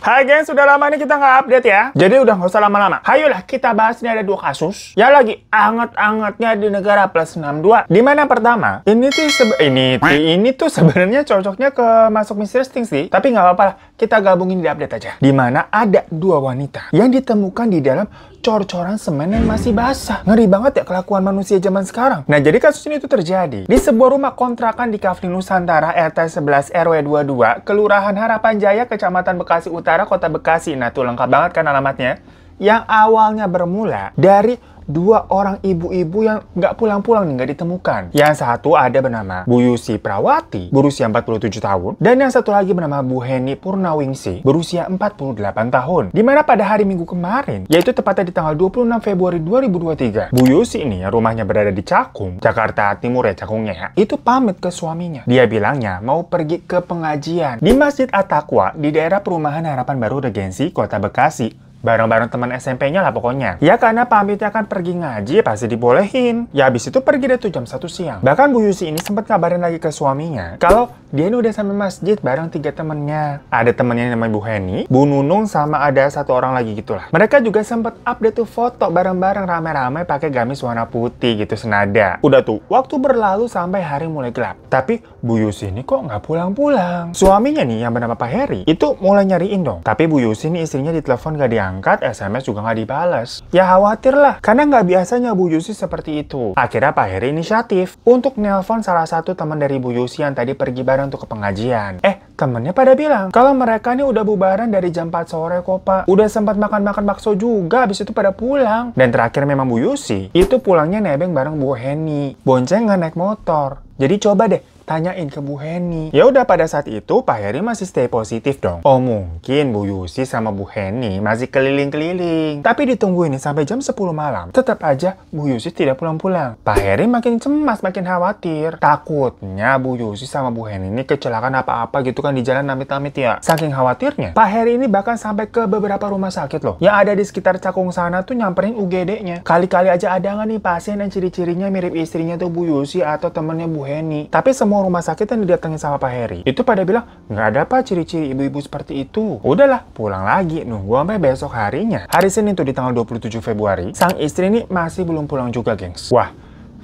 Hai guys, sudah lama nih kita nggak update ya. Jadi udah nggak usah lama-lama. Hayulah kita bahas ini ada dua kasus. Ya lagi anget-angetnya di negara plus 62. Di mana pertama, ini sih ini ini tuh sebenarnya cocoknya ke masuk Mr. Sting sih. Tapi nggak apa-apa kita gabungin di update aja. Di mana ada dua wanita yang ditemukan di dalam cor-coran semen yang masih basah. Ngeri banget ya kelakuan manusia zaman sekarang. Nah, jadi kasus ini itu terjadi di sebuah rumah kontrakan di Kafling Nusantara RT 11 RW 22, Kelurahan Harapan Jaya, Kecamatan Bekasi Utara, Kota Bekasi. Nah, tuh lengkap banget kan alamatnya. Yang awalnya bermula dari dua orang ibu-ibu yang nggak pulang-pulang nih, nggak ditemukan. Yang satu ada bernama Bu Yusi Prawati, berusia 47 tahun, dan yang satu lagi bernama Bu Heni Purnawingsi berusia 48 tahun. Dimana pada hari Minggu kemarin, yaitu tepatnya di tanggal 26 Februari 2023, Bu Yusi ini yang rumahnya berada di Cakung, Jakarta Timur ya Cakungnya ya, itu pamit ke suaminya. Dia bilangnya mau pergi ke pengajian di Masjid Atakwa di daerah perumahan Harapan Baru Regensi, Kota Bekasi Barang-barang teman SMP-nya lah pokoknya. Ya karena pamitnya akan pergi ngaji ya pasti dibolehin. Ya habis itu pergi deh tuh jam 1 siang. Bahkan Bu Yusi ini sempat ngabarin lagi ke suaminya. Kalau dia ini udah sampai masjid bareng tiga temennya. Ada temennya yang namanya Bu Heni, Bu Nunung, sama ada satu orang lagi gitulah. Mereka juga sempat update tuh foto bareng-bareng rame-rame pakai gamis warna putih gitu senada. Udah tuh, waktu berlalu sampai hari mulai gelap. Tapi Bu Yusi ini kok nggak pulang-pulang. Suaminya nih yang bernama Pak Heri itu mulai nyariin dong. Tapi Bu Yusi ini istrinya ditelepon nggak diangkat, SMS juga nggak dibalas. Ya khawatir lah, karena nggak biasanya Bu Yusi seperti itu. Akhirnya Pak Heri inisiatif untuk nelpon salah satu teman dari Bu Yusi yang tadi pergi bareng untuk untuk ke pengajian. Eh, temennya pada bilang, kalau mereka ini udah bubaran dari jam 4 sore kok pak. Udah sempat makan-makan bakso juga, habis itu pada pulang. Dan terakhir memang Bu Yusi, itu pulangnya nebeng bareng Bu Heni. nggak naik motor. Jadi coba deh, tanyain ke Bu Heni. Ya udah pada saat itu Pak Heri masih stay positif dong. Oh mungkin Bu Yusi sama Bu Heni masih keliling-keliling. Tapi ditungguin sampai jam 10 malam. Tetap aja Bu Yusi tidak pulang-pulang. Pak Heri makin cemas, makin khawatir. Takutnya Bu Yusi sama Bu Heni ini kecelakaan apa-apa gitu kan di jalan namit-namit ya. Saking khawatirnya, Pak Heri ini bahkan sampai ke beberapa rumah sakit loh. Yang ada di sekitar Cakung sana tuh nyamperin UGD-nya. Kali-kali aja ada nggak nih pasien yang ciri-cirinya mirip istrinya tuh Bu Yusi atau temennya Bu Heni. Tapi semua mau rumah sakit yang didatangi sama Pak Heri, itu pada bilang, nggak ada apa ciri-ciri ibu-ibu seperti itu. Udahlah, pulang lagi, nunggu sampai besok harinya. Hari Senin tuh di tanggal 27 Februari, sang istri ini masih belum pulang juga, gengs. Wah,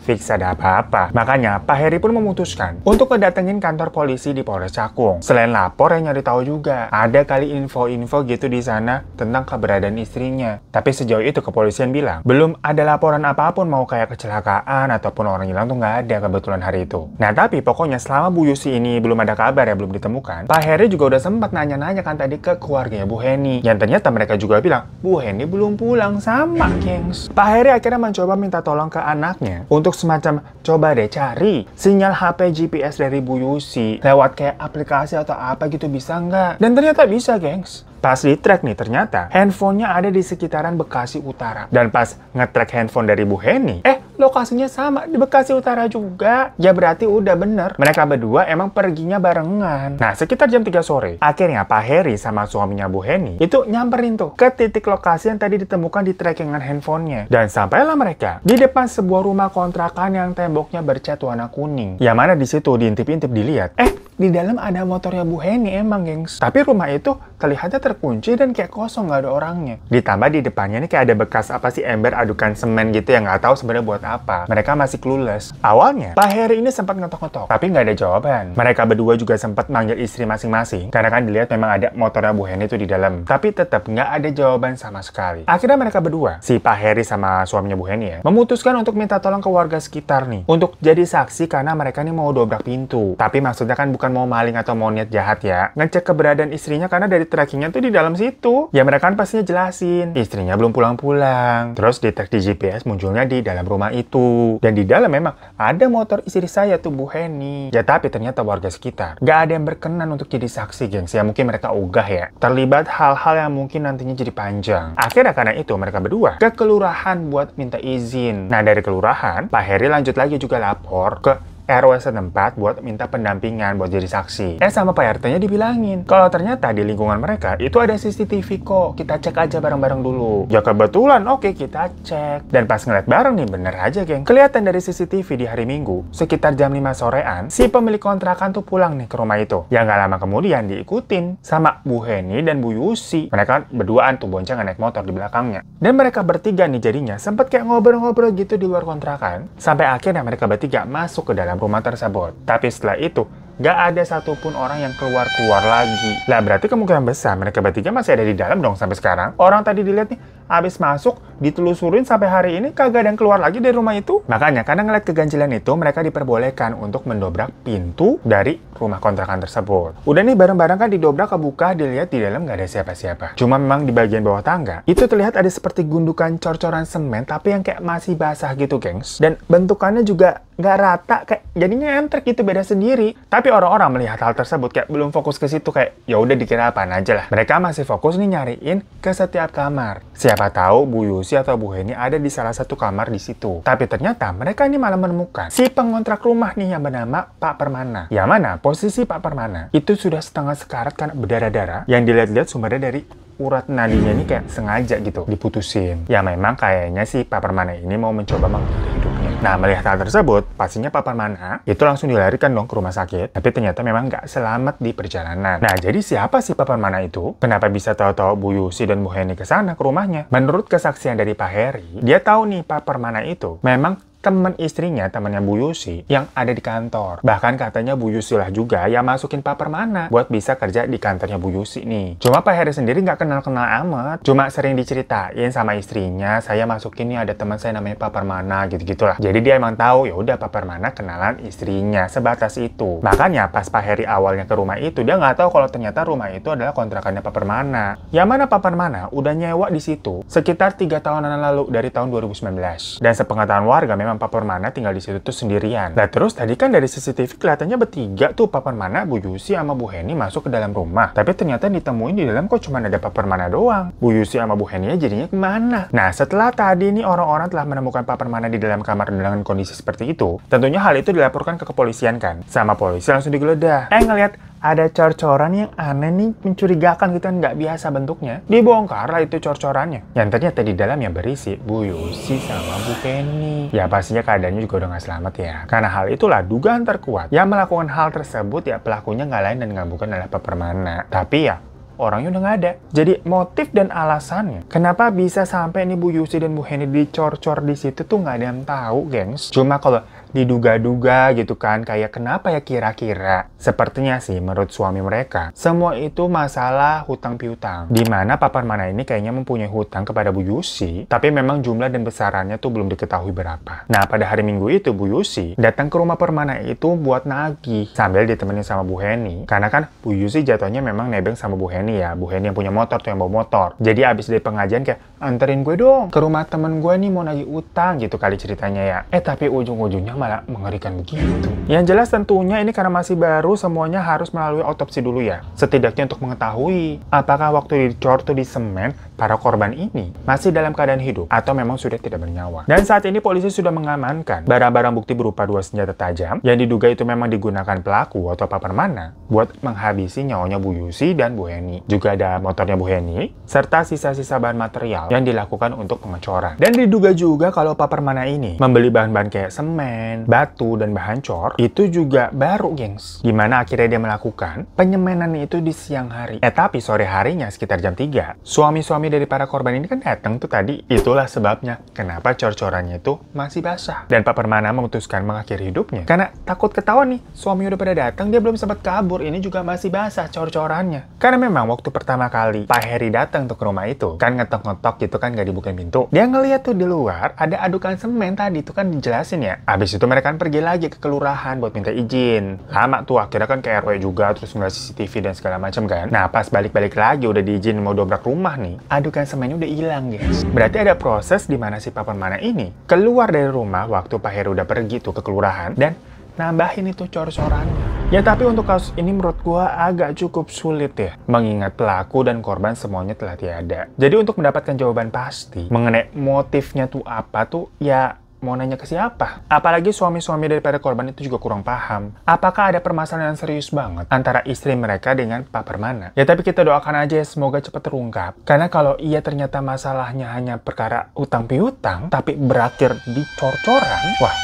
fix ada apa-apa. Makanya Pak Heri pun memutuskan untuk kedatengin kantor polisi di Polres Cakung. Selain lapor yang nyari tahu juga, ada kali info-info gitu di sana tentang keberadaan istrinya. Tapi sejauh itu kepolisian bilang, belum ada laporan apapun mau kayak kecelakaan ataupun orang hilang tuh nggak ada kebetulan hari itu. Nah tapi pokoknya selama Bu Yusi ini belum ada kabar ya, belum ditemukan, Pak Heri juga udah sempat nanya-nanya kan tadi ke keluarganya Bu Heni. Yang ternyata mereka juga bilang, Bu Heni belum pulang sama, Kings. Pak Heri akhirnya mencoba minta tolong ke anaknya untuk semacam coba deh cari sinyal HP GPS dari Bu Yusi lewat kayak aplikasi atau apa gitu bisa nggak? Dan ternyata bisa, gengs. Pas di track nih ternyata handphonenya ada di sekitaran Bekasi Utara. Dan pas ngetrack handphone dari Bu Heni, eh lokasinya sama di Bekasi Utara juga. Ya berarti udah bener. Mereka berdua emang perginya barengan. Nah sekitar jam 3 sore, akhirnya Pak Heri sama suaminya Bu Heni itu nyamperin tuh ke titik lokasi yang tadi ditemukan di trackingan handphonenya. Dan sampailah mereka di depan sebuah rumah kontrakan yang temboknya bercat warna kuning. Yang mana di situ diintip-intip dilihat, eh di dalam ada motornya Bu Heni emang gengs. Tapi rumah itu terlihatnya terkunci dan kayak kosong nggak ada orangnya. Ditambah di depannya ini kayak ada bekas apa sih ember adukan semen gitu yang nggak tahu sebenarnya buat apa. Mereka masih clueless. Awalnya Pak Heri ini sempat ngetok-ngetok, tapi nggak ada jawaban. Mereka berdua juga sempat manggil istri masing-masing karena kan dilihat memang ada motornya Bu Heni itu di dalam. Tapi tetap nggak ada jawaban sama sekali. Akhirnya mereka berdua, si Pak Heri sama suaminya Bu Heni ya, memutuskan untuk minta tolong ke warga sekitar nih untuk jadi saksi karena mereka ini mau dobrak pintu. Tapi maksudnya kan bukan mau maling atau mau niat jahat ya. Ngecek keberadaan istrinya karena dari di trackingnya tuh di dalam situ. Ya mereka kan pastinya jelasin, istrinya belum pulang-pulang. Terus track di GPS munculnya di dalam rumah itu. Dan di dalam memang ada motor istri saya tuh Bu Heni. Ya tapi ternyata warga sekitar nggak ada yang berkenan untuk jadi saksi gengs ya. Mungkin mereka ogah ya. Terlibat hal-hal yang mungkin nantinya jadi panjang. Akhirnya karena itu mereka berdua ke kelurahan buat minta izin. Nah dari kelurahan, Pak Heri lanjut lagi juga lapor ke RW setempat buat minta pendampingan buat jadi saksi. Eh sama Pak RT-nya dibilangin, kalau ternyata di lingkungan mereka itu ada CCTV kok, kita cek aja bareng-bareng dulu. Ya kebetulan, oke kita cek. Dan pas ngeliat bareng nih bener aja geng, kelihatan dari CCTV di hari Minggu, sekitar jam 5 sorean, si pemilik kontrakan tuh pulang nih ke rumah itu. Ya nggak lama kemudian diikutin sama Bu Heni dan Bu Yusi. Mereka berduaan tuh boncengan naik motor di belakangnya. Dan mereka bertiga nih jadinya sempat kayak ngobrol-ngobrol gitu di luar kontrakan, sampai akhirnya mereka bertiga masuk ke dalam rumah tersebut. Tapi setelah itu, gak ada satupun orang yang keluar-keluar lagi. Lah berarti kemungkinan besar mereka bertiga masih ada di dalam dong sampai sekarang. Orang tadi dilihat nih, Abis masuk, ditelusurin sampai hari ini kagak ada yang keluar lagi dari rumah itu. Makanya karena ngeliat keganjilan itu, mereka diperbolehkan untuk mendobrak pintu dari rumah kontrakan tersebut. Udah nih bareng-bareng kan didobrak kebuka, dilihat di dalam nggak ada siapa-siapa. Cuma memang di bagian bawah tangga, itu terlihat ada seperti gundukan cor-coran semen tapi yang kayak masih basah gitu, gengs. Dan bentukannya juga nggak rata, kayak jadinya entrek gitu beda sendiri. Tapi orang-orang melihat hal tersebut kayak belum fokus ke situ kayak ya udah dikira apa aja lah. Mereka masih fokus nih nyariin ke setiap kamar. Siapa Siapa tahu Bu Yusi atau Bu Heni ada di salah satu kamar di situ. Tapi ternyata mereka ini malah menemukan si pengontrak rumah nih yang bernama Pak Permana. Yang mana posisi Pak Permana itu sudah setengah sekarat kan berdarah-darah yang dilihat-lihat sumbernya dari urat nadinya ini kayak sengaja gitu diputusin. Ya memang kayaknya si Pak Permana ini mau mencoba mengakhiri Nah, melihat hal tersebut, pastinya Papa mana itu langsung dilarikan dong ke rumah sakit, tapi ternyata memang nggak selamat di perjalanan. Nah, jadi siapa sih Papa mana itu? Kenapa bisa tahu-tahu Bu Yusi dan Bu Heni ke sana ke rumahnya? Menurut kesaksian dari Pak Heri, dia tahu nih Papa mana itu memang teman istrinya, temannya Bu Yusi yang ada di kantor. Bahkan katanya Bu Yusi lah juga yang masukin Papa Permana buat bisa kerja di kantornya Bu Yusi nih. Cuma Pak Heri sendiri nggak kenal-kenal amat. Cuma sering diceritain sama istrinya, saya masukin nih ada teman saya namanya Pak Permana gitu-gitulah. Jadi dia emang tahu ya udah Pak Permana kenalan istrinya sebatas itu. Makanya pas Pak Heri awalnya ke rumah itu dia nggak tahu kalau ternyata rumah itu adalah kontrakannya Pak Permana. Yang mana Pak Permana udah nyewa di situ sekitar tiga tahunan lalu dari tahun 2019. Dan sepengetahuan warga memang Papar papan mana tinggal di situ tuh sendirian. Nah terus tadi kan dari CCTV kelihatannya bertiga tuh papar mana Bu Yusi, sama Bu Heni masuk ke dalam rumah. Tapi ternyata ditemuin di dalam kok cuma ada papar mana doang. Bu Yusi sama Bu Heni jadinya kemana? Nah setelah tadi nih orang-orang telah menemukan papar mana di dalam kamar dengan kondisi seperti itu, tentunya hal itu dilaporkan ke kepolisian kan? Sama polisi langsung digeledah. Eh ngeliat ada cor-coran yang aneh nih, mencurigakan gitu kan nggak biasa bentuknya. Dibongkar lah itu cor-corannya. Yang ternyata di dalamnya berisi Bu Yusi sama Bu Penny. Ya pastinya keadaannya juga udah nggak selamat ya. Karena hal itulah dugaan terkuat. Yang melakukan hal tersebut ya pelakunya nggak lain dan nggak bukan adalah pepermana. Tapi ya orangnya udah nggak ada. Jadi motif dan alasannya, kenapa bisa sampai nih Bu Yusi dan Bu Heni dicor-cor di situ tuh nggak ada yang tahu, gengs. Cuma kalau diduga-duga gitu kan kayak kenapa ya kira-kira sepertinya sih menurut suami mereka semua itu masalah hutang piutang dimana Papa mana ini kayaknya mempunyai hutang kepada Bu Yusi tapi memang jumlah dan besarannya tuh belum diketahui berapa nah pada hari Minggu itu Bu Yusi datang ke rumah Permana itu buat nagih sambil ditemenin sama Bu Heni karena kan Bu Yusi jatuhnya memang nebeng sama Bu Heni ya Bu Heni yang punya motor tuh yang bawa motor jadi abis dari pengajian kayak anterin gue dong ke rumah temen gue nih mau nagih utang gitu kali ceritanya ya eh tapi ujung-ujungnya malah mengerikan gitu. Yang jelas tentunya ini karena masih baru semuanya harus melalui otopsi dulu ya. Setidaknya untuk mengetahui apakah waktu dicor tuh di semen para korban ini masih dalam keadaan hidup atau memang sudah tidak bernyawa. Dan saat ini polisi sudah mengamankan barang-barang bukti berupa dua senjata tajam yang diduga itu memang digunakan pelaku atau apa permana buat menghabisi nyawanya Bu Yusi dan Bu Heni. Juga ada motornya Bu Heni serta sisa-sisa bahan material yang dilakukan untuk pengecoran. Dan diduga juga kalau Pak Permana ini membeli bahan-bahan kayak semen, semen, batu dan bahan cor itu juga baru gengs Gimana akhirnya dia melakukan penyemenan itu di siang hari eh tapi sore harinya sekitar jam 3 suami-suami dari para korban ini kan datang tuh tadi itulah sebabnya kenapa cor-corannya itu masih basah dan Pak Permana memutuskan mengakhiri hidupnya karena takut ketahuan nih suami udah pada datang dia belum sempat kabur ini juga masih basah cor-corannya karena memang waktu pertama kali Pak Heri datang tuh ke rumah itu kan ngetok-ngetok gitu kan gak dibukain pintu dia ngeliat tuh di luar ada adukan semen tadi itu kan dijelasin ya abis itu mereka kan pergi lagi ke kelurahan buat minta izin. Lama tuh akhirnya kan ke RW juga terus ngeliat CCTV dan segala macam kan. Nah pas balik-balik lagi udah diizin mau dobrak rumah nih, adukan semennya udah hilang guys. Berarti ada proses di mana si papan mana ini keluar dari rumah waktu Pak Heru udah pergi tuh ke kelurahan dan nambahin itu cor-corannya. Ya tapi untuk kasus ini menurut gua agak cukup sulit ya, mengingat pelaku dan korban semuanya telah tiada. Jadi untuk mendapatkan jawaban pasti mengenai motifnya tuh apa tuh ya mau nanya ke siapa? Apalagi suami-suami daripada korban itu juga kurang paham. Apakah ada permasalahan yang serius banget antara istri mereka dengan Pak Permana? Ya tapi kita doakan aja ya, semoga cepat terungkap. Karena kalau ia ternyata masalahnya hanya perkara utang piutang, tapi berakhir di cor-coran, wah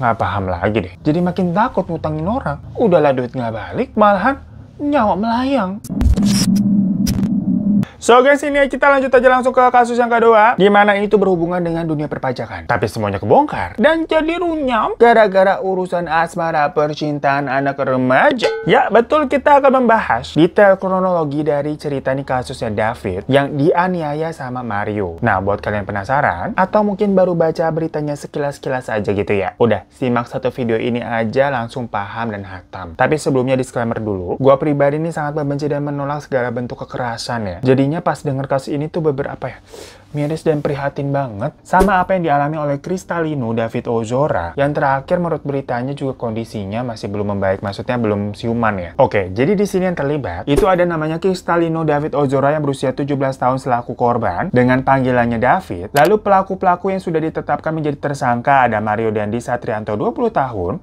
nggak paham lagi deh. Jadi makin takut ngutangin orang. Udahlah duit nggak balik, malahan nyawa melayang. So guys, ini kita lanjut aja langsung ke kasus yang kedua, di mana tuh berhubungan dengan dunia perpajakan. Tapi semuanya kebongkar dan jadi runyam gara-gara urusan asmara percintaan anak remaja. Ya, betul kita akan membahas detail kronologi dari cerita nih kasusnya David yang dianiaya sama Mario. Nah, buat kalian penasaran atau mungkin baru baca beritanya sekilas sekilas aja gitu ya. Udah, simak satu video ini aja langsung paham dan hatam. Tapi sebelumnya disclaimer dulu, gua pribadi ini sangat membenci dan menolak segala bentuk kekerasan ya. Jadinya pas denger kasus ini tuh beberapa ya, miris dan prihatin banget sama apa yang dialami oleh Kristalino David Ozora yang terakhir menurut beritanya juga kondisinya masih belum membaik maksudnya belum siuman ya oke jadi di sini yang terlibat itu ada namanya Kristalino David Ozora yang berusia 17 tahun selaku korban dengan panggilannya David lalu pelaku-pelaku yang sudah ditetapkan menjadi tersangka ada Mario Dandi Satrianto 20 tahun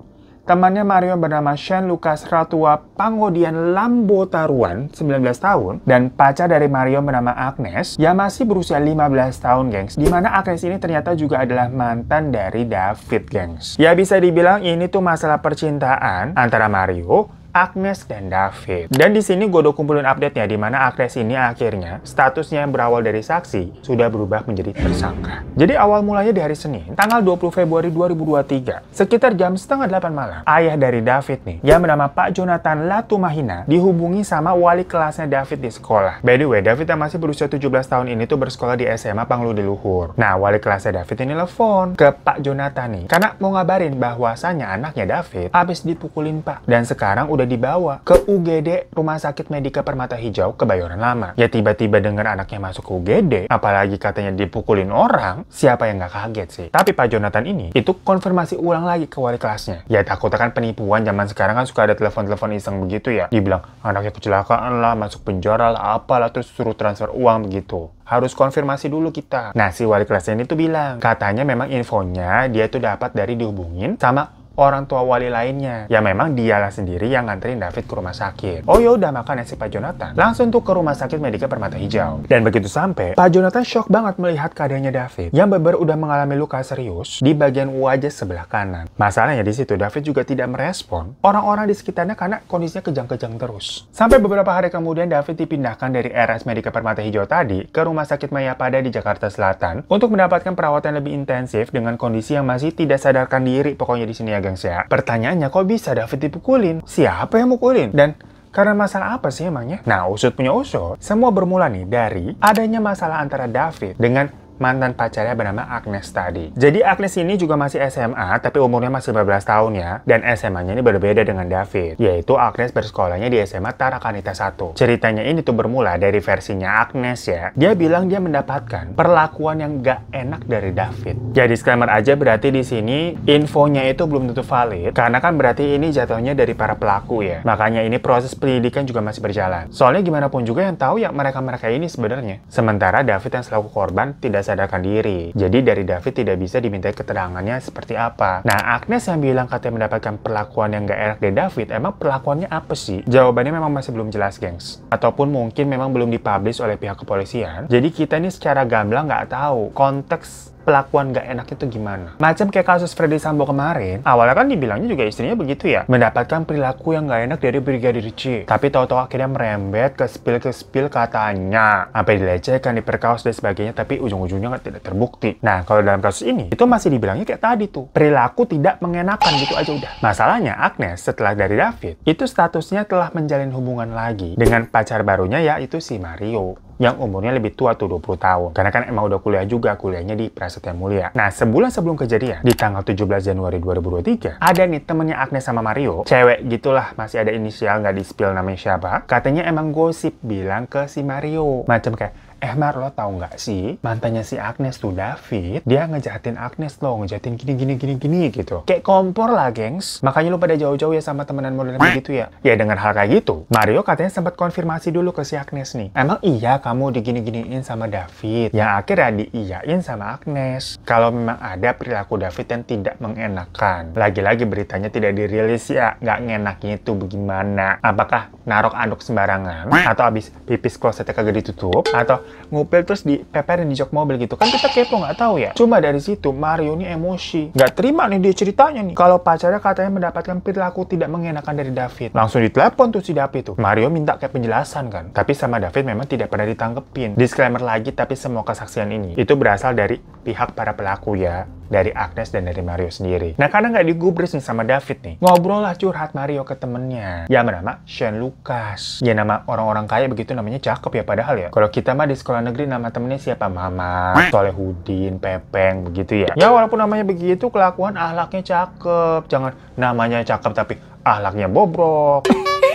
Temannya Mario bernama Shen Lucas Ratua Pangodian Lambo Taruan, 19 tahun, dan pacar dari Mario bernama Agnes yang masih berusia 15 tahun, gengs. Dimana Agnes ini ternyata juga adalah mantan dari David, gengs. Ya bisa dibilang ini tuh masalah percintaan antara Mario Agnes dan David. Dan di sini gue udah kumpulin update ya, di mana Agnes ini akhirnya statusnya yang berawal dari saksi sudah berubah menjadi tersangka. Jadi awal mulanya di hari Senin, tanggal 20 Februari 2023, sekitar jam setengah delapan malam, ayah dari David nih, yang bernama Pak Jonathan Latumahina, dihubungi sama wali kelasnya David di sekolah. By the way, David yang masih berusia 17 tahun ini tuh bersekolah di SMA Panglu di Luhur. Nah, wali kelasnya David ini telepon ke Pak Jonathan nih, karena mau ngabarin bahwasannya anaknya David habis dipukulin Pak. Dan sekarang udah udah dibawa ke UGD Rumah Sakit Medika Permata Hijau Kebayoran Lama. Ya tiba-tiba dengar anaknya masuk ke UGD, apalagi katanya dipukulin orang, siapa yang nggak kaget sih? Tapi Pak Jonathan ini itu konfirmasi ulang lagi ke wali kelasnya. Ya takut kan penipuan zaman sekarang kan suka ada telepon-telepon iseng begitu ya. Dibilang anaknya kecelakaan lah, masuk penjara lah, apalah terus suruh transfer uang begitu harus konfirmasi dulu kita. Nah, si wali kelasnya ini tuh bilang, katanya memang infonya dia itu dapat dari dihubungin sama orang tua wali lainnya. Ya memang dialah sendiri yang nganterin David ke rumah sakit. Oh yaudah makan si Pak Jonathan langsung tuh ke rumah sakit Medika Permata Hijau. Dan begitu sampai, Pak Jonathan shock banget melihat keadaannya David yang beber udah mengalami luka serius di bagian wajah sebelah kanan. Masalahnya di situ David juga tidak merespon orang-orang di sekitarnya karena kondisinya kejang-kejang terus. Sampai beberapa hari kemudian David dipindahkan dari RS Medika Permata Hijau tadi ke rumah sakit Maya pada di Jakarta Selatan untuk mendapatkan perawatan lebih intensif dengan kondisi yang masih tidak sadarkan diri pokoknya di sini ya gengs ya. Pertanyaannya kok bisa David dipukulin? Siapa yang mukulin? Dan karena masalah apa sih emangnya? Nah, usut punya usut, semua bermula nih dari adanya masalah antara David dengan mantan pacarnya bernama Agnes tadi. Jadi Agnes ini juga masih SMA, tapi umurnya masih 15 tahun ya. Dan SMA-nya ini berbeda dengan David, yaitu Agnes bersekolahnya di SMA Tarakanita 1. Ceritanya ini tuh bermula dari versinya Agnes ya. Dia bilang dia mendapatkan perlakuan yang gak enak dari David. Jadi ya, disclaimer aja berarti di sini infonya itu belum tentu valid, karena kan berarti ini jatuhnya dari para pelaku ya. Makanya ini proses penyelidikan juga masih berjalan. Soalnya gimana pun juga yang tahu ya mereka-mereka ini sebenarnya. Sementara David yang selaku korban tidak sadarkan diri. Jadi dari David tidak bisa diminta keterangannya seperti apa. Nah, Agnes yang bilang katanya mendapatkan perlakuan yang gak enak dari David, emang perlakuannya apa sih? Jawabannya memang masih belum jelas, gengs. Ataupun mungkin memang belum dipublish oleh pihak kepolisian. Jadi kita ini secara gamblang nggak tahu konteks pelakuan gak enak itu gimana. Macam kayak kasus Freddy Sambo kemarin, awalnya kan dibilangnya juga istrinya begitu ya, mendapatkan perilaku yang gak enak dari Brigadir J. Tapi tahu-tahu akhirnya merembet ke spill-ke-spill katanya. Sampai dilecehkan, diperkaos dan sebagainya, tapi ujung-ujungnya tidak terbukti. Nah, kalau dalam kasus ini, itu masih dibilangnya kayak tadi tuh, perilaku tidak mengenakan gitu aja udah. Masalahnya Agnes setelah dari David, itu statusnya telah menjalin hubungan lagi dengan pacar barunya yaitu si Mario yang umurnya lebih tua tuh 20 tahun. Karena kan emang udah kuliah juga, kuliahnya di Prasetya Mulia. Nah, sebulan sebelum kejadian, di tanggal 17 Januari 2023, ada nih temennya Agnes sama Mario, cewek gitulah masih ada inisial nggak di spill namanya siapa, katanya emang gosip bilang ke si Mario. Macam kayak, Eh Mar, lo tau gak sih mantannya si Agnes tuh David, dia ngejahatin Agnes lo, ngejahatin gini gini gini gini gitu. Kayak kompor lah, gengs. Makanya lu pada jauh-jauh ya sama temenan model begitu ya. Ya dengan hal kayak gitu, Mario katanya sempat konfirmasi dulu ke si Agnes nih. Emang iya kamu digini-giniin sama David, yang akhirnya diiyain sama Agnes. Kalau memang ada perilaku David yang tidak mengenakan. Lagi-lagi beritanya tidak dirilis ya, nggak ngenaknya itu bagaimana? Apakah narok aduk sembarangan? Atau abis pipis klosetnya kagak ditutup? Atau ngupil terus dipeperin di jok mobil gitu kan kita kepo nggak tahu ya cuma dari situ Mario ini emosi nggak terima nih dia ceritanya nih kalau pacarnya katanya mendapatkan perilaku tidak mengenakan dari David langsung ditelepon tuh si David tuh Mario minta kayak penjelasan kan tapi sama David memang tidak pernah ditangkepin disclaimer lagi tapi semua kesaksian ini itu berasal dari pihak para pelaku ya dari Agnes dan dari Mario sendiri. Nah karena nggak digubris nih sama David nih, ngobrol lah curhat Mario ke temennya. Ya bernama Shane Lucas. Ya nama orang-orang kaya begitu namanya cakep ya padahal ya. Kalau kita mah di sekolah negeri nama temennya siapa? Mama, Solehudin, Pepeng begitu ya. Ya walaupun namanya begitu kelakuan ahlaknya cakep. Jangan namanya cakep tapi ahlaknya bobrok.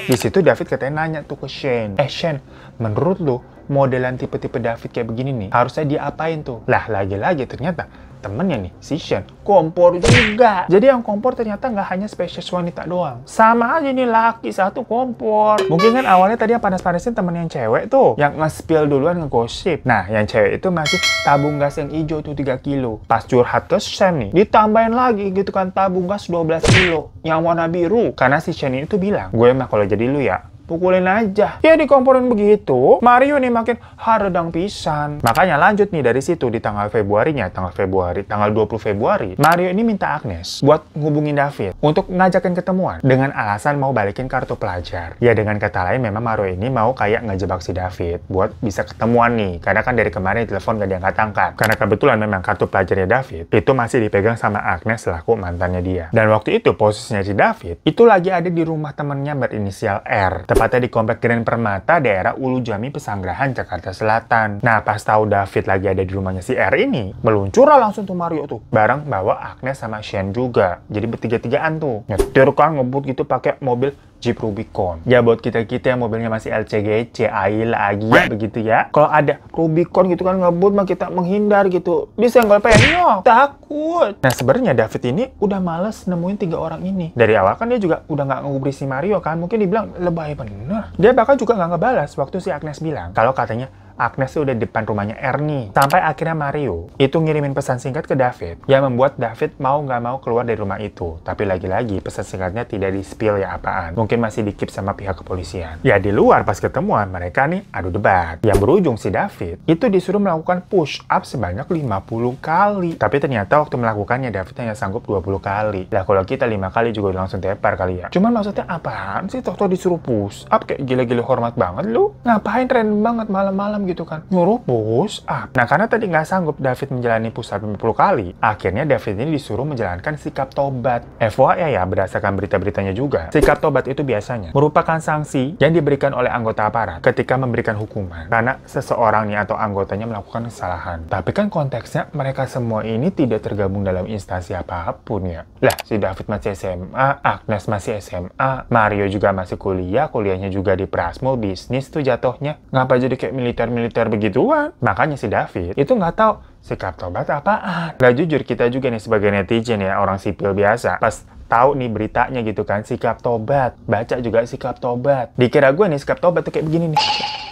Di situ David katanya nanya tuh ke Shane. Eh Shane, menurut lu modelan tipe-tipe David kayak begini nih, harusnya dia apain tuh? Lah lagi-lagi ternyata temennya nih, si Shen, kompor juga. Jadi yang kompor ternyata nggak hanya spesies wanita doang. Sama aja nih laki satu kompor. Mungkin kan awalnya tadi yang panas-panasin temen yang cewek tuh, yang nge-spill duluan ngegosip. Nah, yang cewek itu masih tabung gas yang hijau tuh 3 kilo. Pas curhat ke Shen nih, ditambahin lagi gitu kan tabung gas 12 kilo. Yang warna biru. Karena si Shen itu bilang, gue mah kalau jadi lu ya, pukulin aja. Ya dikomporin begitu, Mario nih makin haredang pisan. Makanya lanjut nih dari situ di tanggal Februarinya, tanggal Februari, tanggal 20 Februari, Mario ini minta Agnes buat ngubungin David untuk ngajakin ketemuan dengan alasan mau balikin kartu pelajar. Ya dengan kata lain memang Mario ini mau kayak ngejebak si David buat bisa ketemuan nih, karena kan dari kemarin telepon gak diangkat-angkat. Karena kebetulan memang kartu pelajarnya David itu masih dipegang sama Agnes selaku mantannya dia. Dan waktu itu posisinya si David itu lagi ada di rumah temennya berinisial R tepatnya di Komplek Grand Permata, daerah Ulu Jami, Pesanggrahan Jakarta Selatan. Nah, pas tahu David lagi ada di rumahnya si R ini, meluncur langsung tuh Mario tuh. Bareng bawa Agnes sama Shane juga. Jadi bertiga-tigaan tuh. Nyetir kan ngebut gitu pakai mobil Jeep Rubicon. Ya buat kita-kita yang mobilnya masih LCG, AI lagi ya, begitu ya. Kalau ada Rubicon gitu kan ngebut mah kita menghindar gitu. Bisa apa-apa ya? takut. Nah sebenarnya David ini udah males nemuin tiga orang ini. Dari awal kan dia juga udah nggak ngubri si Mario kan, mungkin dibilang lebay bener. Dia bahkan juga nggak ngebalas waktu si Agnes bilang kalau katanya Agnes tuh udah di depan rumahnya Ernie. Sampai akhirnya Mario itu ngirimin pesan singkat ke David yang membuat David mau nggak mau keluar dari rumah itu. Tapi lagi-lagi pesan singkatnya tidak di-spill ya apaan. Mungkin masih dikip sama pihak kepolisian. Ya di luar pas ketemuan mereka nih adu debat. Yang berujung si David itu disuruh melakukan push up sebanyak 50 kali. Tapi ternyata waktu melakukannya David hanya sanggup 20 kali. Lah kalau kita 5 kali juga langsung tepar kali ya. Cuman maksudnya apaan sih Toto disuruh push up kayak gila-gila hormat banget lu? Ngapain tren banget malam-malam gitu kan. Nyuruh push ah. up. Nah karena tadi nggak sanggup David menjalani push up 50 kali, akhirnya David ini disuruh menjalankan sikap tobat. FYI ya, ya, berdasarkan berita-beritanya juga, sikap tobat itu biasanya merupakan sanksi yang diberikan oleh anggota aparat ketika memberikan hukuman. Karena seseorang nih atau anggotanya melakukan kesalahan. Tapi kan konteksnya mereka semua ini tidak tergabung dalam instansi apapun ya. Lah, si David masih SMA, Agnes masih SMA, Mario juga masih kuliah, kuliahnya juga di Prasmo, bisnis tuh jatuhnya. Ngapa jadi kayak militer militer begituan. Makanya si David itu nggak tahu sikap tobat apaan. Nah jujur kita juga nih sebagai netizen ya, orang sipil biasa. Pas tahu nih beritanya gitu kan, sikap tobat. Baca juga sikap tobat. Dikira gue nih sikap tobat tuh kayak begini nih.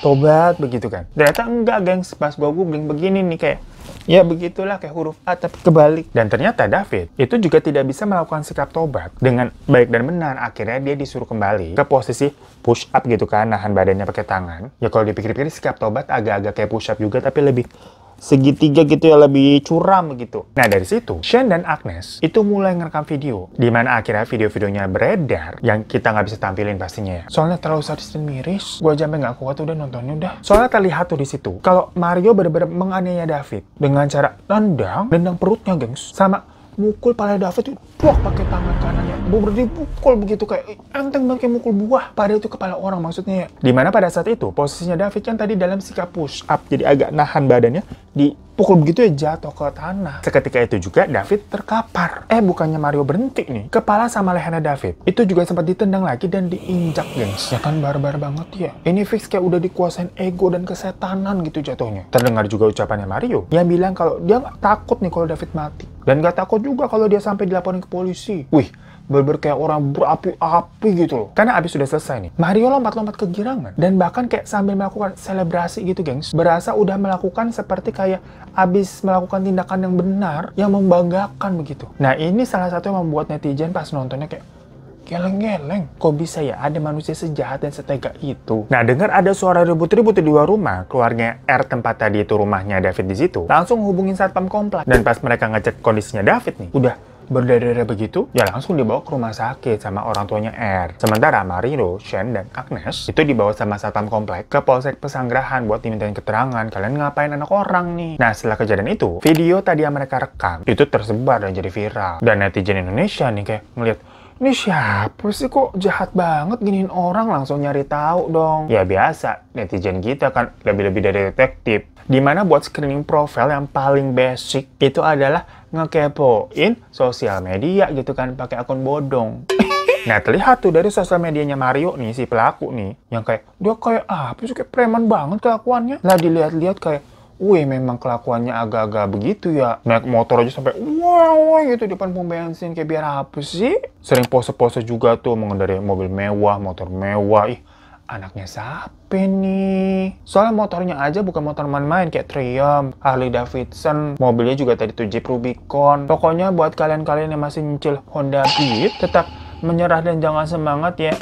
Tobat begitu kan. Ternyata enggak gengs, pas gue googling begini nih kayak Ya begitulah kayak huruf A tapi kebalik. Dan ternyata David itu juga tidak bisa melakukan sikap tobat dengan baik dan benar. Akhirnya dia disuruh kembali ke posisi push up gitu kan, nahan badannya pakai tangan. Ya kalau dipikir-pikir sikap tobat agak-agak kayak push up juga tapi lebih segitiga gitu ya lebih curam gitu. Nah dari situ Shane dan Agnes itu mulai ngerekam video di mana akhirnya video-videonya beredar yang kita nggak bisa tampilin pastinya ya. Soalnya terlalu sadis dan miris. Gua jambe nggak kuat udah nontonnya udah. Soalnya terlihat tuh di situ kalau Mario benar-benar menganiaya David dengan cara nendang, nendang perutnya gengs sama mukul pala David itu buah pakai tangan kanannya bener dipukul begitu kayak enteng banget kayak mukul buah pada itu kepala orang maksudnya ya dimana pada saat itu posisinya David kan tadi dalam sikap push up jadi agak nahan badannya di pukul begitu ya jatuh ke tanah. Seketika itu juga David terkapar. Eh bukannya Mario berhenti nih. Kepala sama lehernya David itu juga sempat ditendang lagi dan diinjak gengs. Ya kan barbar banget ya. Ini fix kayak udah dikuasain ego dan kesetanan gitu jatuhnya. Terdengar juga ucapannya Mario yang bilang kalau dia nggak takut nih kalau David mati. Dan nggak takut juga kalau dia sampai dilaporin ke polisi. Wih, berber kayak orang berapi-api gitu loh. Karena abis sudah selesai nih, Mario lompat-lompat ke girangan dan bahkan kayak sambil melakukan selebrasi gitu, gengs. Berasa udah melakukan seperti kayak abis melakukan tindakan yang benar, yang membanggakan begitu. Nah ini salah satu yang membuat netizen pas nontonnya kayak geleng-geleng. Kok bisa ya ada manusia sejahat dan setega itu? Nah, dengar ada suara ribut-ribut di luar rumah, keluarnya R tempat tadi itu rumahnya David di situ, langsung hubungin satpam komplek. Dan pas mereka ngecek kondisinya David nih, udah berdarah-darah begitu, ya langsung dibawa ke rumah sakit sama orang tuanya R. Sementara Marino, Shen, dan Agnes itu dibawa sama satpam komplek ke Polsek Pesanggerahan buat dimintain keterangan kalian ngapain anak orang nih. Nah setelah kejadian itu, video tadi yang mereka rekam itu tersebar dan jadi viral. Dan netizen Indonesia nih kayak ngeliat, ini siapa sih kok jahat banget giniin orang langsung nyari tahu dong. Ya biasa, netizen kita kan lebih-lebih dari detektif. Dimana buat screening profile yang paling basic itu adalah ngekepoin sosial media gitu kan pakai akun bodong. Nah, terlihat tuh dari sosial medianya Mario nih, si pelaku nih, yang kayak, dia kayak ah, apa sih, kayak preman banget kelakuannya. Lah, dilihat-lihat kayak, wih memang kelakuannya agak-agak begitu ya. Naik motor aja sampai wow gitu di depan pom bensin kayak biar apa sih? Sering pose-pose juga tuh mengendarai mobil mewah, motor mewah. Ih, anaknya siapa nih? Soalnya motornya aja bukan motor main-main kayak Triumph, Harley Davidson, mobilnya juga tadi tuh Jeep Rubicon. Pokoknya buat kalian-kalian yang masih nyicil Honda Beat tetap menyerah dan jangan semangat ya.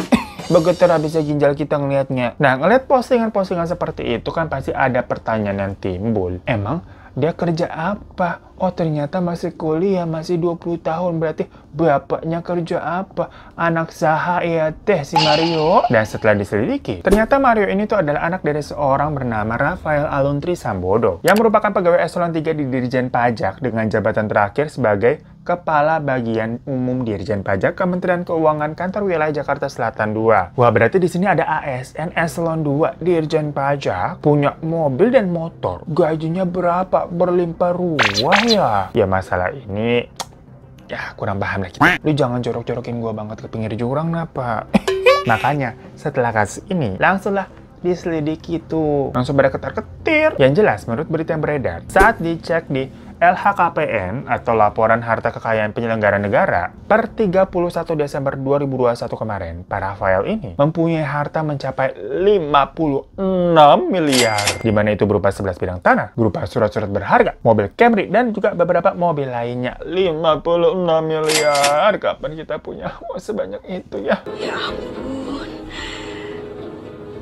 Begitu habisnya ginjal kita ngelihatnya. Nah, ngelihat postingan-postingan seperti itu kan pasti ada pertanyaan yang timbul. Emang dia kerja apa? Oh ternyata masih kuliah, masih 20 tahun. Berarti bapaknya kerja apa? Anak saha ya teh si Mario. Dan setelah diselidiki, ternyata Mario ini tuh adalah anak dari seorang bernama Rafael Aluntri Sambodo. Yang merupakan pegawai eselon 3 di Dirjen Pajak dengan jabatan terakhir sebagai Kepala Bagian Umum Dirjen Pajak Kementerian Keuangan Kantor Wilayah Jakarta Selatan 2. Wah, berarti di sini ada ASN eselon 2 Dirjen Pajak punya mobil dan motor. Gajinya berapa? Berlimpah ruah ya. Ya masalah ini ya kurang paham lah kita. Lu jangan jorok-jorokin gua banget ke pinggir jurang napa. Makanya setelah kasus ini langsunglah diselidiki tuh. Langsung pada ketar-ketir. Yang jelas menurut berita yang beredar saat dicek di LHKPN atau laporan harta kekayaan penyelenggara negara per 31 Desember 2021 kemarin, para file ini mempunyai harta mencapai 56 miliar. Di mana itu berupa 11 bidang tanah, berupa surat-surat berharga, mobil Camry, dan juga beberapa mobil lainnya. 56 miliar. Kapan kita punya uang sebanyak itu ya? Ya ampun.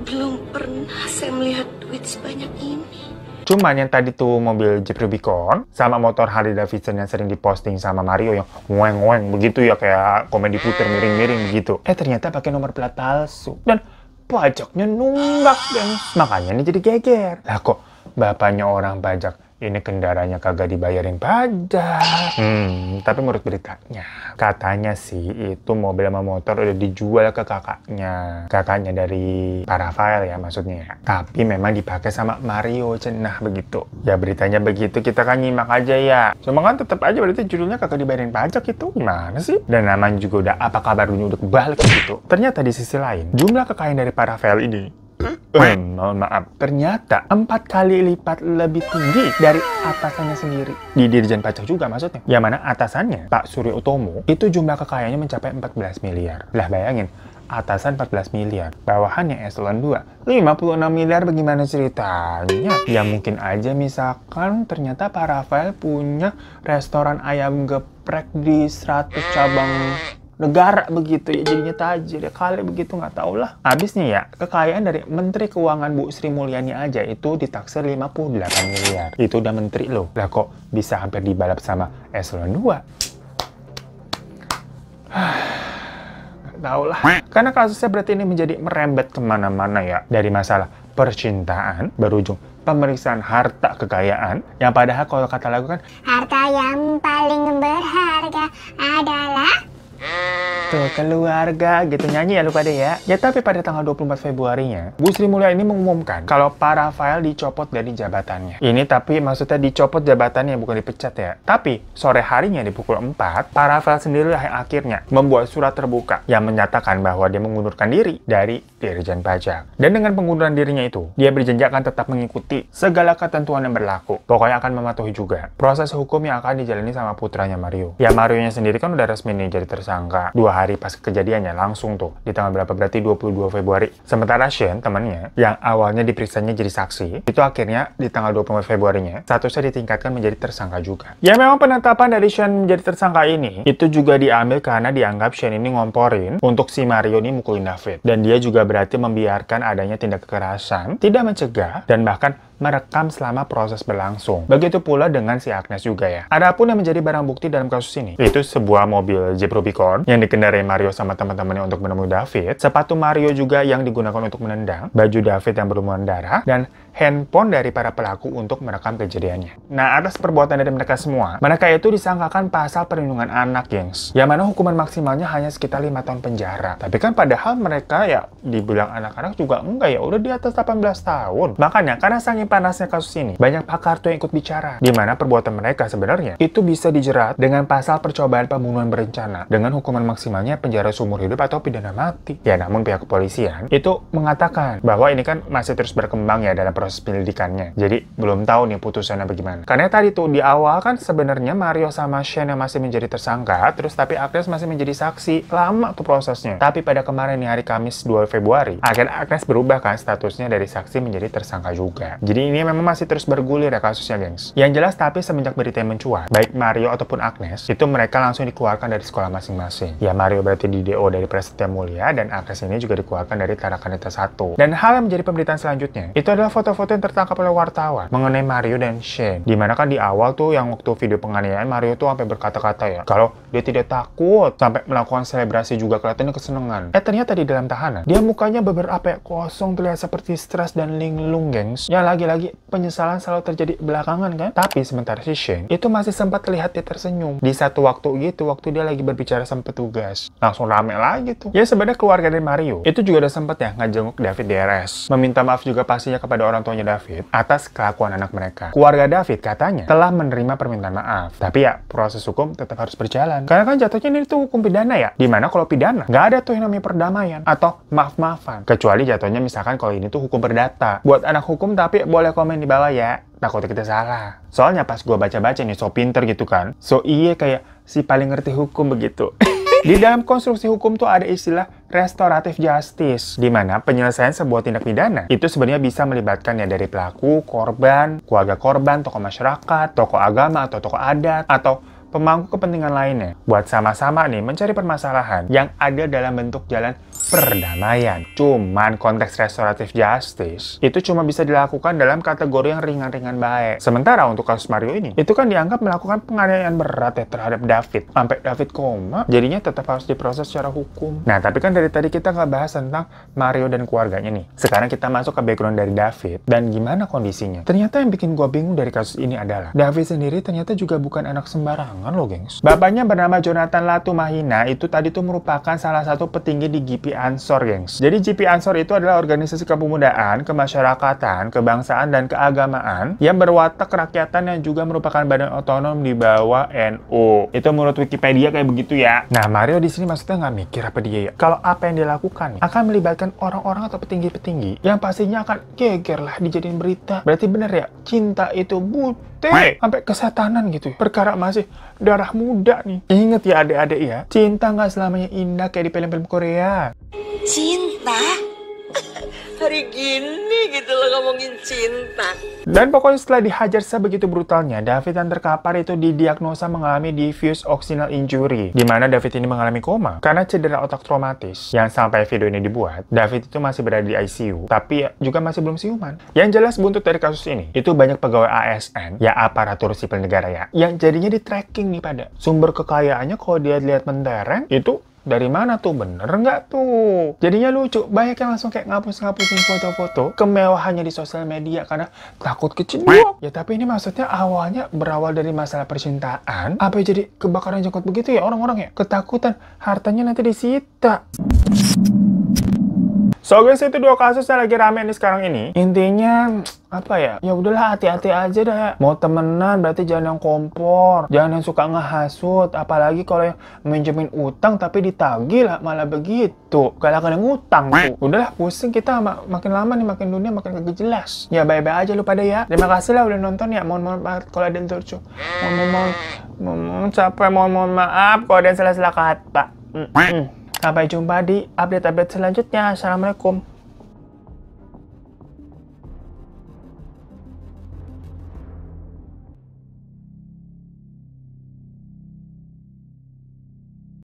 Belum pernah saya melihat duit sebanyak ini. Cuma yang tadi tuh mobil Jeep Rubicon sama motor Harley Davidson yang sering diposting sama Mario yang weng weng begitu ya kayak komedi puter miring-miring gitu Eh ternyata pakai nomor plat palsu dan pajaknya nunggak, dan Makanya ini jadi geger. Lah kok bapaknya orang pajak ini kendaranya kagak dibayarin pajak. Hmm, tapi menurut beritanya, katanya sih itu mobil sama motor udah dijual ke kakaknya. Kakaknya dari Parafel ya maksudnya. Tapi memang dipakai sama Mario Cenah begitu. Ya beritanya begitu, kita kan nyimak aja ya. Cuma kan tetap aja berarti judulnya kagak dibayarin pajak itu gimana sih? Dan namanya juga udah apa kabar dunia udah kebalik gitu. Ternyata di sisi lain, jumlah kekayaan dari Parafel ini Hmm, maaf, ternyata empat kali lipat lebih tinggi dari atasannya sendiri. Di Dirjen Pajak juga maksudnya. Yang mana atasannya, Pak Surya Utomo, itu jumlah kekayaannya mencapai 14 miliar. Lah bayangin, atasan 14 miliar, bawahannya eselon 2, 56 miliar bagaimana ceritanya? Ya mungkin aja misalkan ternyata Pak Rafael punya restoran ayam geprek di 100 cabang negara begitu ya jadinya tajir ya kali begitu nggak tau lah Abisnya ya kekayaan dari Menteri Keuangan Bu Sri Mulyani aja itu ditaksir 58 miliar itu udah menteri loh lah kok bisa hampir dibalap sama Eselon 2 tahu lah. Karena kasusnya berarti ini menjadi merembet kemana-mana ya. Dari masalah percintaan berujung pemeriksaan harta kekayaan yang padahal kalau kata lagu kan harta yang paling berharga adalah Tuh, keluarga gitu nyanyi ya lupa deh ya. Ya tapi pada tanggal 24 Februarinya, Bu Sri ini mengumumkan kalau Pak Rafael dicopot dari jabatannya. Ini tapi maksudnya dicopot jabatannya bukan dipecat ya. Tapi sore harinya di pukul 4, Pak Rafael sendiri yang akhirnya membuat surat terbuka yang menyatakan bahwa dia mengundurkan diri dari dirjen Pajak. Dan dengan pengunduran dirinya itu, dia berjanji akan tetap mengikuti segala ketentuan yang berlaku. Pokoknya akan mematuhi juga proses hukum yang akan dijalani sama putranya Mario. Ya Marionya sendiri kan udah resmi nih jadi tersangka dua hari pas kejadiannya langsung tuh di tanggal berapa berarti 22 Februari. Sementara Shen temannya yang awalnya diperiksanya jadi saksi itu akhirnya di tanggal 25 Februarinya statusnya ditingkatkan menjadi tersangka juga. Ya memang penetapan dari Shen menjadi tersangka ini itu juga diambil karena dianggap Shen ini ngomporin untuk si Mario ini mukulin David dan dia juga berarti membiarkan adanya tindak kekerasan, tidak mencegah, dan bahkan merekam selama proses berlangsung. Begitu pula dengan si Agnes juga ya. Ada pun yang menjadi barang bukti dalam kasus ini, itu sebuah mobil Jeep Rubicon yang dikendarai Mario sama teman-temannya untuk menemui David, sepatu Mario juga yang digunakan untuk menendang, baju David yang berlumuran darah, dan handphone dari para pelaku untuk merekam kejadiannya. Nah, atas perbuatan dari mereka semua, mereka itu disangkakan pasal perlindungan anak, gengs. Yang mana hukuman maksimalnya hanya sekitar lima tahun penjara. Tapi kan padahal mereka ya dibilang anak-anak juga enggak ya, udah di atas 18 tahun. Makanya karena sangat panasnya kasus ini, banyak pakar tuh yang ikut bicara. Di mana perbuatan mereka sebenarnya itu bisa dijerat dengan pasal percobaan pembunuhan berencana dengan hukuman maksimalnya penjara seumur hidup atau pidana mati. Ya, namun pihak kepolisian itu mengatakan bahwa ini kan masih terus berkembang ya dalam proses proses penyelidikannya. Jadi belum tahu nih putusannya bagaimana. Karena tadi tuh di awal kan sebenarnya Mario sama Shane yang masih menjadi tersangka, terus tapi Agnes masih menjadi saksi. Lama tuh prosesnya. Tapi pada kemarin nih hari Kamis 2 Februari, akhirnya Agnes berubah kan statusnya dari saksi menjadi tersangka juga. Jadi ini memang masih terus bergulir ya kasusnya, gengs. Yang jelas tapi semenjak berita yang mencuat, baik Mario ataupun Agnes, itu mereka langsung dikeluarkan dari sekolah masing-masing. Ya Mario berarti di DO dari Presiden Mulia dan Agnes ini juga dikeluarkan dari Tarakanita 1. Dan hal yang menjadi pemberitaan selanjutnya, itu adalah foto foto yang tertangkap oleh wartawan mengenai Mario dan Shane. Dimana kan di awal tuh yang waktu video penganiayaan Mario tuh sampai berkata-kata ya kalau dia tidak takut sampai melakukan selebrasi juga kelihatannya kesenangan. Eh ternyata di dalam tahanan dia mukanya beberapa ya, kosong terlihat seperti stres dan linglung gengs. Ya lagi-lagi penyesalan selalu terjadi belakangan kan. Tapi sementara si Shane itu masih sempat terlihat dia tersenyum di satu waktu gitu waktu dia lagi berbicara sama petugas. Langsung rame lagi tuh. Ya sebenarnya keluarga dari Mario itu juga udah sempat ya ngajenguk David Deres meminta maaf juga pastinya kepada orang orang tuanya David atas kelakuan anak mereka. Keluarga David katanya telah menerima permintaan maaf. Tapi ya, proses hukum tetap harus berjalan. Karena kan jatuhnya ini tuh hukum pidana ya. Dimana kalau pidana, nggak ada tuh yang namanya perdamaian atau maaf-maafan. Kecuali jatuhnya misalkan kalau ini tuh hukum perdata. Buat anak hukum tapi boleh komen di bawah ya takutnya kita salah. Soalnya pas gue baca-baca nih, so pinter gitu kan. So iya kayak si paling ngerti hukum begitu. Di dalam konstruksi hukum tuh ada istilah restoratif justice, di mana penyelesaian sebuah tindak pidana itu sebenarnya bisa melibatkan ya dari pelaku, korban, keluarga korban, tokoh masyarakat, tokoh agama atau tokoh adat, atau pemangku kepentingan lainnya buat sama-sama nih mencari permasalahan yang ada dalam bentuk jalan perdamaian. Cuman konteks restoratif justice itu cuma bisa dilakukan dalam kategori yang ringan-ringan baik. Sementara untuk kasus Mario ini, itu kan dianggap melakukan penganiayaan berat ya terhadap David. Sampai David koma, jadinya tetap harus diproses secara hukum. Nah, tapi kan dari tadi kita nggak bahas tentang Mario dan keluarganya nih. Sekarang kita masuk ke background dari David dan gimana kondisinya. Ternyata yang bikin gue bingung dari kasus ini adalah David sendiri ternyata juga bukan anak sembarangan loh, gengs. Bapaknya bernama Jonathan Latumahina itu tadi tuh merupakan salah satu petinggi di GP Ansor, gengs. Jadi GP Ansor itu adalah organisasi kepemudaan, kemasyarakatan, kebangsaan, dan keagamaan yang berwatak kerakyatan yang juga merupakan badan otonom di bawah NU. Itu menurut Wikipedia kayak begitu ya. Nah, Mario di sini maksudnya nggak mikir apa dia ya. Kalau apa yang dilakukan akan melibatkan orang-orang atau petinggi-petinggi yang pastinya akan geger lah dijadiin berita. Berarti bener ya, cinta itu butuh bete sampai kesetanan gitu ya. perkara masih darah muda nih inget ya adik-adik ya cinta nggak selamanya indah kayak di film-film Korea cinta hari gini gitu loh ngomongin cinta. Dan pokoknya setelah dihajar sebegitu brutalnya, David yang terkapar itu didiagnosa mengalami diffuse oxygenal injury, di mana David ini mengalami koma karena cedera otak traumatis. Yang sampai video ini dibuat, David itu masih berada di ICU, tapi juga masih belum siuman. Yang jelas buntut dari kasus ini, itu banyak pegawai ASN, ya aparatur sipil negara ya, yang jadinya di tracking nih pada. Sumber kekayaannya kalau dia lihat mentereng, itu dari mana tuh bener nggak tuh jadinya lucu banyak yang langsung kayak ngapus-ngapusin foto-foto kemewahannya di sosial media karena takut kecil ya tapi ini maksudnya awalnya berawal dari masalah percintaan apa ya jadi kebakaran jenggot begitu ya orang-orang ya ketakutan hartanya nanti disita So guys itu dua kasus yang lagi rame nih sekarang ini. Intinya apa ya? Ya udahlah hati-hati aja deh. Mau temenan berarti jangan yang kompor, jangan yang suka ngehasut, apalagi kalau yang minjemin utang tapi ditagih lah malah begitu. Kalau kadang ngutang tuh. Udahlah pusing kita mak makin lama nih makin dunia makin kagak jelas. Ya bye-bye aja lu pada ya. Terima kasih lah udah nonton ya. Mohon mohon maaf kalau ada yang tercu. Mohon mohon mohon, mohon capek mohon mohon maaf kalau ada yang salah-salah kata. Mm -mm. Sampai jumpa di update-update selanjutnya. Assalamualaikum.